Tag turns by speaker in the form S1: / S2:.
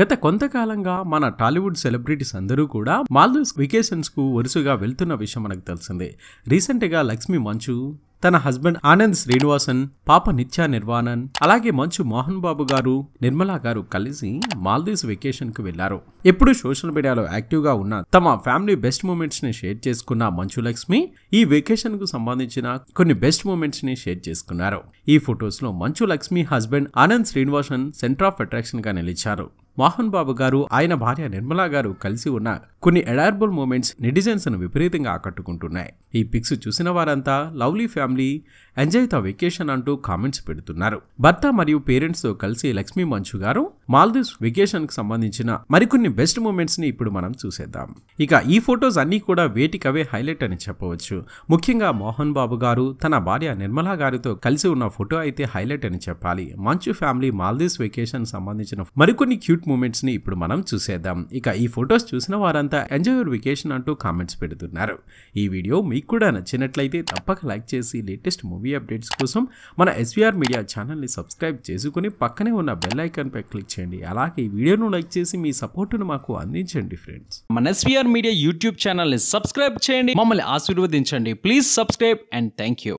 S1: గత కొంతకాలంగా మన టాలీవుడ్ సెలబ్రిటీస్ అందరూ కూడా మాల్దీవ్స్ వెకేషన్స్కు వరుసగా వెళ్తున్న విషయం మనకు తెలిసిందే రీసెంట్గా లక్ష్మీ మంచు తన హస్బెండ్ ఆనంద్ శ్రీనివాసన్ పాప నిత్యా నిర్వాణన్ అలాగే మంచు మోహన్ బాబు గారు నిర్మలా గారు కలిసి మాల్దీవ్స్ వెకేషన్ కు వెళ్లారు ఎప్పుడు సోషల్ మీడియాలో యాక్టివ్ గా ఉన్న తమ ఫ్యామిలీ బెస్ట్ మూమెంట్స్ ని షేర్ చేసుకున్న మంచు లక్ష్మి ఈ వెకేషన్ కు సంబంధించిన కొన్ని బెస్ట్ మూమెంట్స్ ని షేర్ చేసుకున్నారు ఈ ఫొటోస్ లో Manchu Lakshmi husband Anand Srinivasan centre of attraction గా నిలిచారు మోహన్ బాబు గారు ఆయన భార్య నిర్మలా గారు కలిసి ఉన్న కొన్ని ఎడార్బుల్ మూమెంట్స్ నెటిజన్స్ను విపరీతంగా ఆకట్టుకుంటున్నాయి ఈ పిక్స్ చూసిన వారంతా lovely family enjoy the vacation అంటూ కామెంట్స్ పెడుతున్నారు భర్త మరియు పేరెంట్స్తో కలిసి లక్ష్మీ మంచు గారు మాల్దీవ్స్ వెకేషన్కి సంబంధించిన మరికొన్ని బెస్ట్ మూమెంట్స్ని ఇప్పుడు మనం చూసేద్దాం ఇక ఈ ఫొటోస్ అన్నీ కూడా వేటికవే హైలైట్ అని చెప్పవచ్చు ముఖ్యంగా మోహన్ బాబు గారు తన భార్య నిర్మలా గారితో కలిసి ఉన్న ఫోటో అయితే హైలైట్ అని చెప్పాలి మంచు ఫ్యామిలీ మాల్దీవ్స్ వెకేషన్ సంబంధించిన మరికొన్ని క్యూట్ మూమెంట్స్ని ఇప్పుడు మనం చూసేద్దాం ఇక ఈ ఫొటోస్ చూసిన వారంతా ఎంజాయ్ యువర్ వెకేషన్ అంటూ కామెంట్స్ పెడుతున్నారు ఈ వీడియో మీకు కూడా నచ్చినట్లయితే తప్పక లైక్ చేసి లేటెస్ట్ మూవీ అప్డేట్స్ కోసం మన ఎస్వీఆర్ మీడియా ఛానల్ని సబ్స్క్రైబ్ చేసుకుని పక్కనే ఉన్న బెల్ ఐకాన్పై క్లిక్ చేయండి అలాగే ఈ వీడియోను లైక్ చేసి మీ సపోర్టును మాకు అందించండి ఫ్రెండ్స్ మన ఎస్వీఆర్ మీడియా యూట్యూబ్ ఛానల్ని సబ్స్క్రైబ్ చేయండి మమ్మల్ని ఆశీర్వదించండి please subscribe and thank you